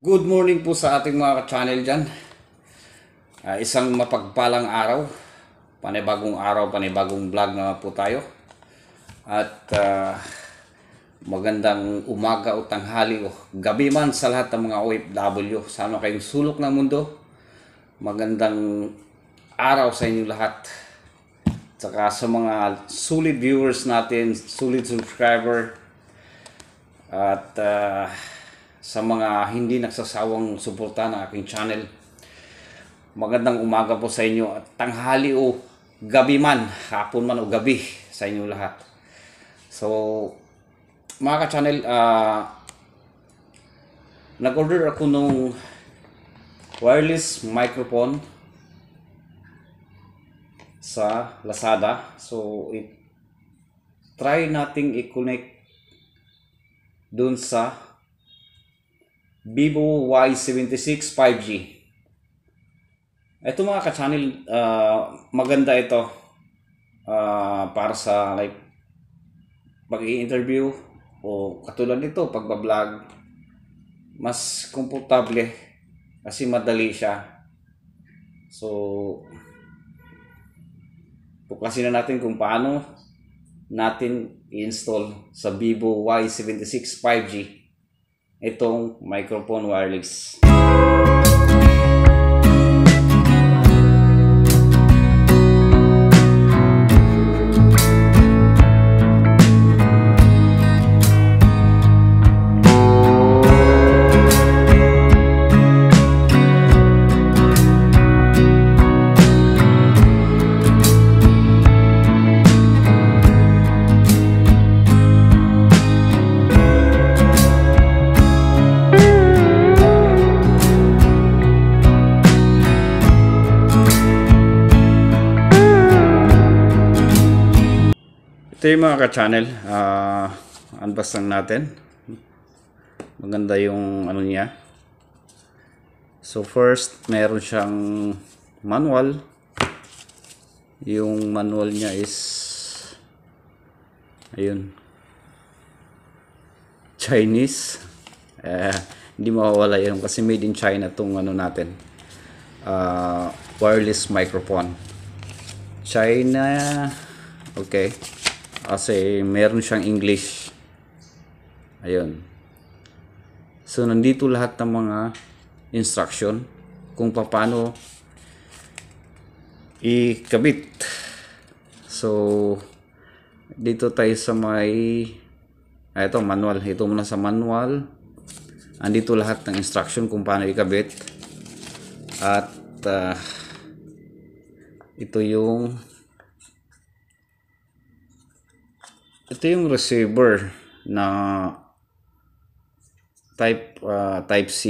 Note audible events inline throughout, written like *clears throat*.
Good morning po sa ating mga channel dyan. Uh, isang mapagpalang araw. Panibagong araw, panibagong vlog na po tayo. At uh, magandang umaga o tanghali o gabi man sa lahat ng mga OFW. Sama kayong sulok ng mundo. Magandang araw sa inyo lahat. Tsaka sa mga solid viewers natin, solid subscriber. At uh, sa mga hindi nagsasawang suporta ng aking channel. Magandang umaga po sa inyo at tanghali o gabi man, hapon man o gabi sa inyo lahat. So, mga ka-channel, uh, nag-order ako nung wireless microphone sa Lazada. So, it, try nating i-connect dun sa Vivo Y76 5G. Ito mga ka-channel, uh, maganda ito uh, para sa like pag interview o katulad nito pagba-vlog. Mas komportable kasi madali siya. So, buklasin na natin kung paano natin i-install sa Vivo Y76 5G itong microphone wireless. Ito yung mga ka-channel. Uh, unbox lang natin. Maganda yung ano niya. So first, meron siyang manual. Yung manual niya is ayun. Chinese. Eh, hindi mawawala yun kasi made in China tong ano natin. Uh, wireless microphone. China. Okay kasi meron siyang English. Ayun. So, nandito lahat ng mga instruction kung paano ikabit. So, dito tayo sa may ay, ah, ito, manual. Ito muna sa manual. Andito lahat ng instruction kung paano ikabit. At uh, ito yung ito yung receiver na type uh, type C.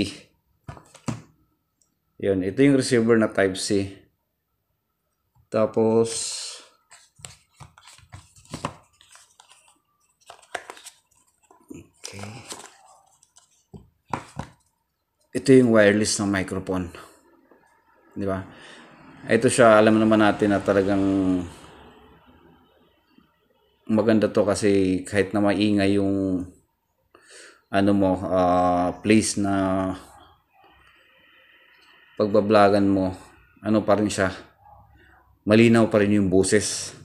Yun, ito yung receiver na type C. Tapos Okay. Ito yung wireless na microphone. 'Di ba? Ito siya, alam naman natin na talagang maganda to kasi kahit na maingay yung ano mo uh, place na pagbablagan mo ano pa rin siya malinaw pa rin yung boses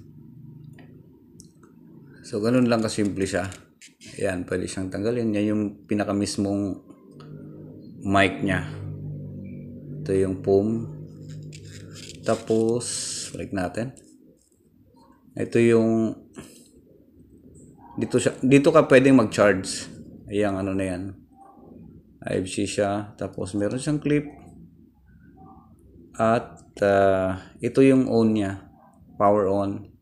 so ganun lang kasimple siya ayan pwede siyang tanggalin yan yung pinaka mismong mic niya ito yung foam tapos balik natin ito yung dito siya dito ka pwedeng mag-charge ayan ano na yan IFC siya tapos meron siyang clip at uh, ito yung on niya power on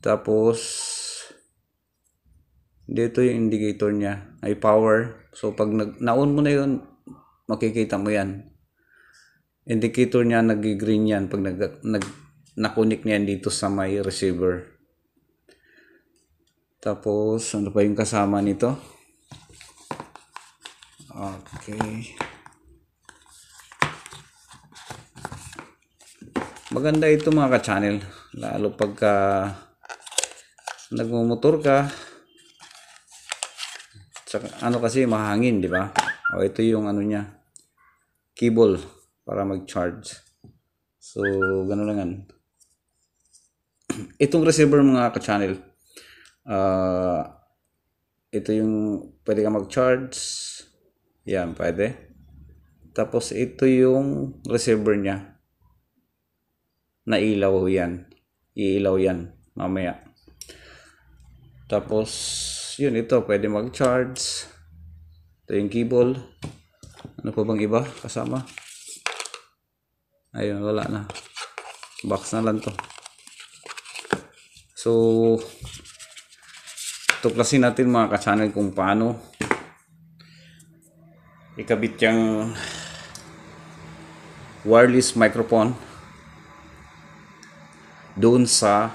tapos dito yung indicator niya ay power so pag nag on mo na 'yon, makikita mo yan indicator niya nagigreen yan pag nag, nag na-connect niya dito sa may receiver tapos, ano pa yung kasama nito? Okay. Maganda ito mga ka-channel. Lalo pagka nagmumotor ka. Tsaka, ano kasi mahangin, di ba? O ito yung ano niya. Cable para mag-charge. So, ganun lang yan. *clears throat* Itong receiver mga ka-channel Uh, ito yung pwede ka mag-charge. Yan, pwede. Tapos ito yung receiver niya. Nailaw yan. Iilaw yan mamaya. Tapos, yun ito. Pwede mag-charge. Ito yung cable. Ano pa bang iba kasama? Ayun, wala na. Box na lang to. So, tuklasin natin mga ka-channel kung paano ikabit yung wireless microphone doon sa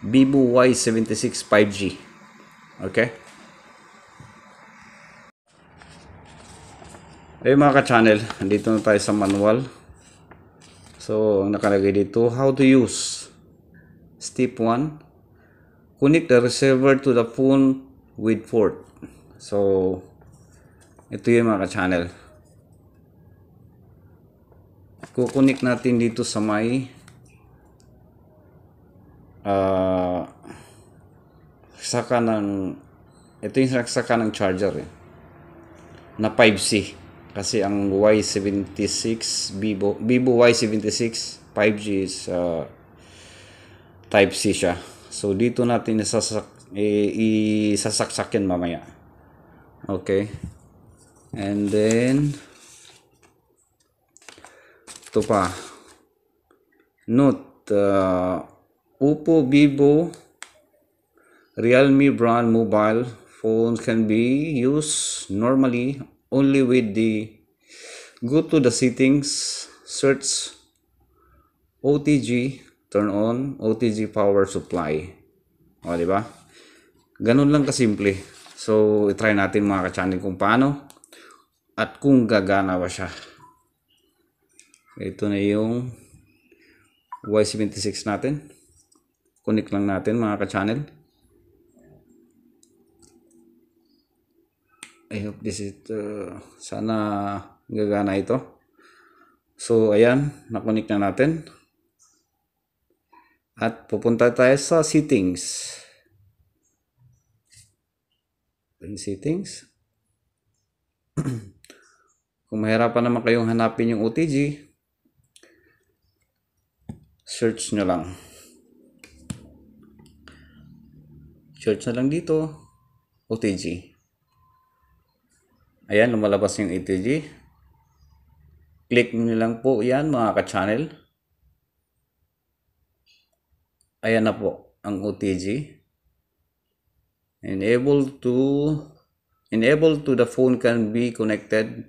Vivo Y76 5G. Okay? eh mga ka-channel, dito na tayo sa manual. So, ang nakalagay dito, how to use. Step 1, connect the receiver to the phone with port. So, ito yung mga channel Kukunik natin dito sa may uh, saka ng ito yung saka ng charger eh, na 5C kasi ang Y76 Vivo, Vivo Y76 5G is uh, type C siya So, dito natin isasak eh, isasaksakin mamaya. Okay. And then, ito pa. Note, uh, Oppo, Vivo, Realme brand mobile phones can be used normally only with the go to the settings, search OTG turn on OTG power supply. O, di ba? Ganun lang kasimple. So, itry natin mga ka-channel kung paano at kung gagana ba siya. Ito na yung Y76 natin. Connect lang natin mga ka-channel. I hope this is, uh, sana gagana ito. So, ayan, na-connect na natin. At pupunta tayo sa settings. In settings. *clears throat* Kung mahirapan naman kayong hanapin yung OTG, search nyo lang. Search na lang dito, OTG. Ayan, lumalabas yung OTG. Click nyo lang po yan mga ka-channel ayan na po ang OTG enable to enable to the phone can be connected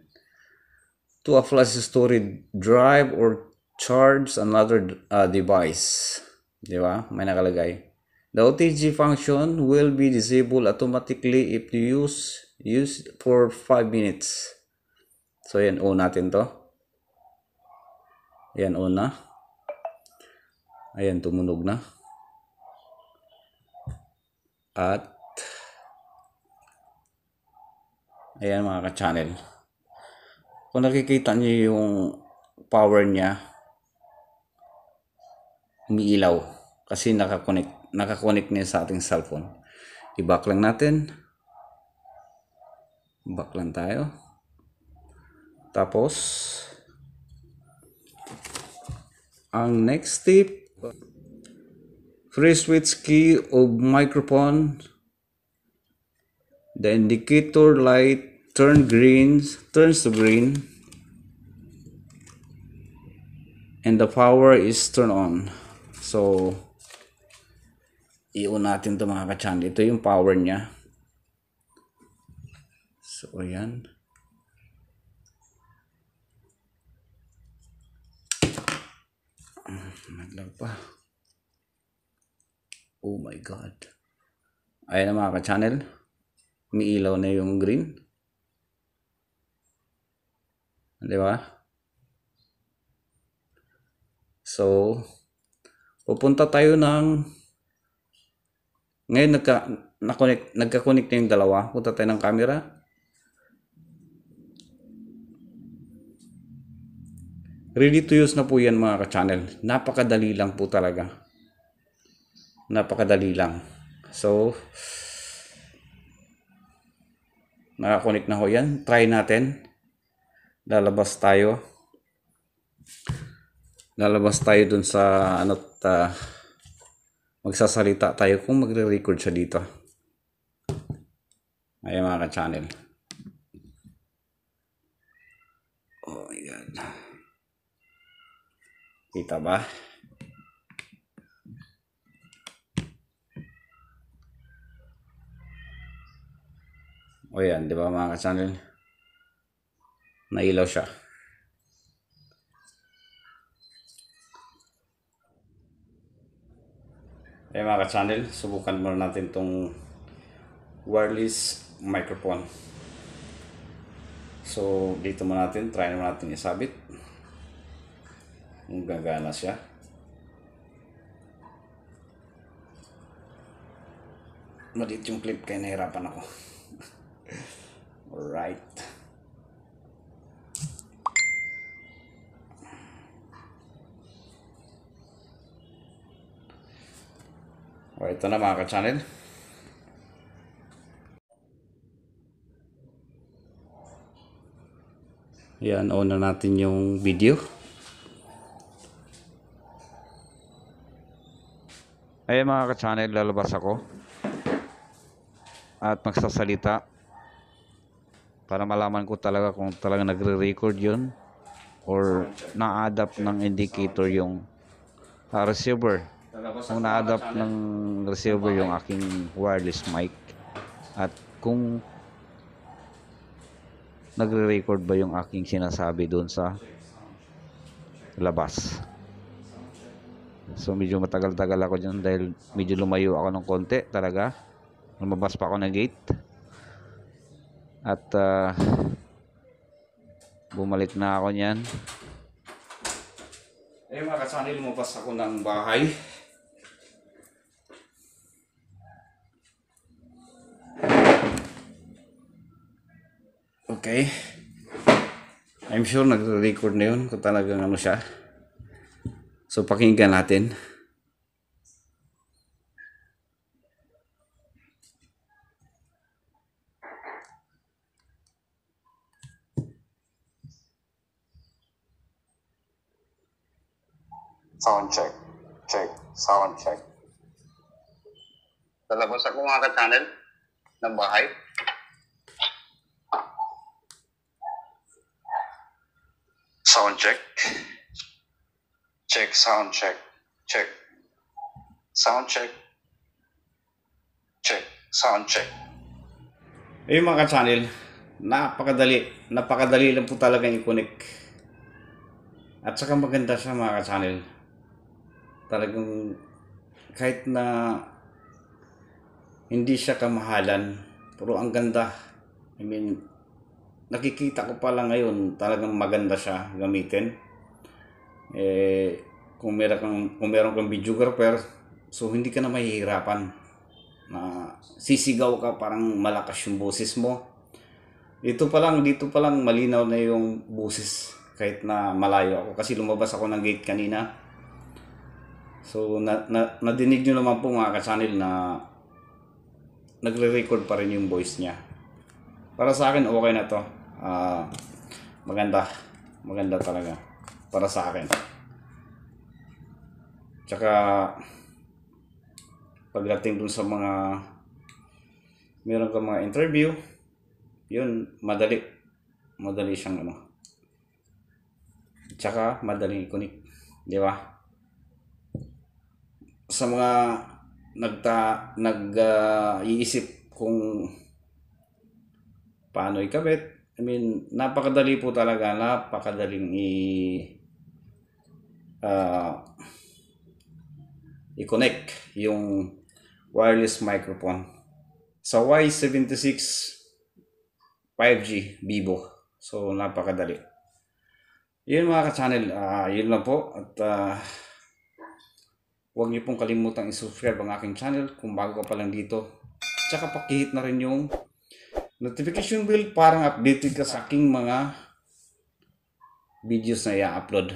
to a flash storage drive or charge another uh, device di ba may nakalagay the OTG function will be disabled automatically if you use use for 5 minutes so yan on natin to yan on na ayan tumunog na at ayan mga ka-channel. Kung nakikita niyo yung power niya umiilaw kasi nakakonect nakakonect niya sa ating cellphone. I-back lang natin. Back lang tayo. Tapos ang next tip Free switch key of microphone. The indicator light turn green, turns to green. And the power is turned on. So, i-on natin ito mga kachan. Ito yung power niya. So, ayan. Naglag pa. Oh my God. Ayan na mga ka-channel. Umiilaw na yung green. Di ba? So, pupunta tayo ng ngayon nagka na-connect nagka-connect na yung dalawa. Punta tayo ng camera. Ready to use na po yan mga ka-channel. Napakadali lang po talaga napakadali lang. So, nakakonect na ho yan. Try natin. Lalabas tayo. Lalabas tayo dun sa ano uh, magsasalita tayo kung magre-record siya dito. Ayan mga ka-channel. Oh my God. Kita ba? O yan, di ba mga ka-channel? Nailaw siya. Eh mga ka-channel, subukan muna natin tong wireless microphone. So, dito muna natin, try naman natin isabit. Kung gagana siya. Malit yung clip kaya nahirapan ako right. O, oh, ito na mga ka-channel. Yan, on na natin yung video. Ayan mga ka-channel, lalabas ako. At magsasalita para malaman ko talaga kung talaga nagre-record yun or na-adapt ng indicator yung uh, receiver kung na-adapt ng receiver yung aking wireless mic at kung nagre-record ba yung aking sinasabi doon sa labas so medyo matagal-tagal ako dyan dahil medyo lumayo ako ng konti talaga lumabas pa ako na gate at uh, bumalik na ako niyan. Eh mga kasani, lumabas ako ng bahay. Okay. I'm sure nagre-record na yun kung talagang ano siya. So pakinggan natin. Sound check. Check. Sound check. Lalabas ako mga ka-channel ng bahay. Sound check. Check, sound check. Check. Sound check. Check. Sound check. Ayun mga ka-channel, napakadali. Napakadali lang po talaga i-connect. At saka maganda siya mga ka-channel talagang kahit na hindi siya kamahalan, pero ang ganda. I mean, nakikita ko pala ngayon, talagang maganda siya gamitin. Eh, kung meron kang, kung meron kang videographer, so hindi ka na mahihirapan na sisigaw ka parang malakas yung boses mo. Dito pa lang, dito pa lang malinaw na yung boses kahit na malayo ako kasi lumabas ako ng gate kanina So, na, na, nadinig nyo naman po mga ka-channel na nagre-record pa rin yung voice niya. Para sa akin, okay na to. Uh, maganda. Maganda talaga. Para sa akin. Tsaka, pagdating dun sa mga meron ka mga interview, yun, madali. Madali siyang ano. Tsaka, madali i-connect. Di ba? sa mga nagta nag-iisip ah, uh, kung paano ikabit. I mean, napakadali po talaga, napakadaling i uh, i-connect yung wireless microphone sa Y76 5G Vivo. So, napakadali. Yun mga ka-channel, uh, yun lang po. At uh, Huwag niyo pong kalimutang isubscribe ang aking channel kung bago ka pa lang dito. Tsaka pakihit na rin yung notification bell para updated ka sa aking mga videos na i-upload.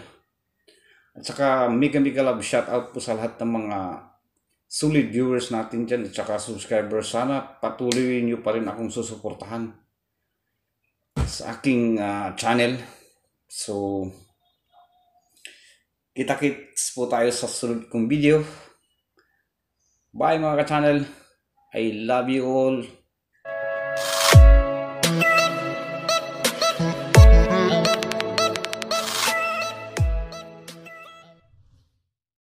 At saka mega mega love shoutout po sa lahat ng mga solid viewers natin dyan at saka subscribers. Sana patuloy niyo pa rin akong susuportahan sa aking uh, channel. So, Kita-kits po tayo sa sunod kong video. Bye mga ka-channel. I love you all.